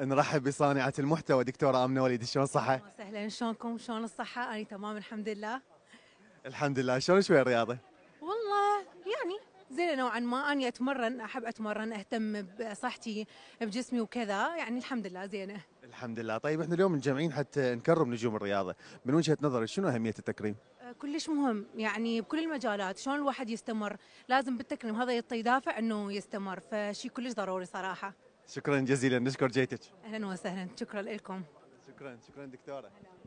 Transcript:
نرحب بصانعة المحتوى دكتورة آمنة وليد شلون صحة؟ أهلا شلونكم شلون الصحة؟ أنا تمام الحمد لله الحمد لله شلون شوي الرياضة؟ والله يعني زين نوعا ما أني أتمرن أحب أتمرن أهتم بصحتي بجسمي وكذا يعني الحمد لله زينة الحمد لله طيب احنا اليوم مجمعين حتى نكرم نجوم الرياضة من وجهة نظرك شنو أهمية التكريم؟ أه، كلش مهم يعني بكل المجالات شلون الواحد يستمر لازم بالتكريم هذا يعطي دافع انه يستمر فشي كلش ضروري صراحه شكرا جزيلا نشكر جيتك اهلا وسهلا شكرا لكم شكرا شكرا دكتوره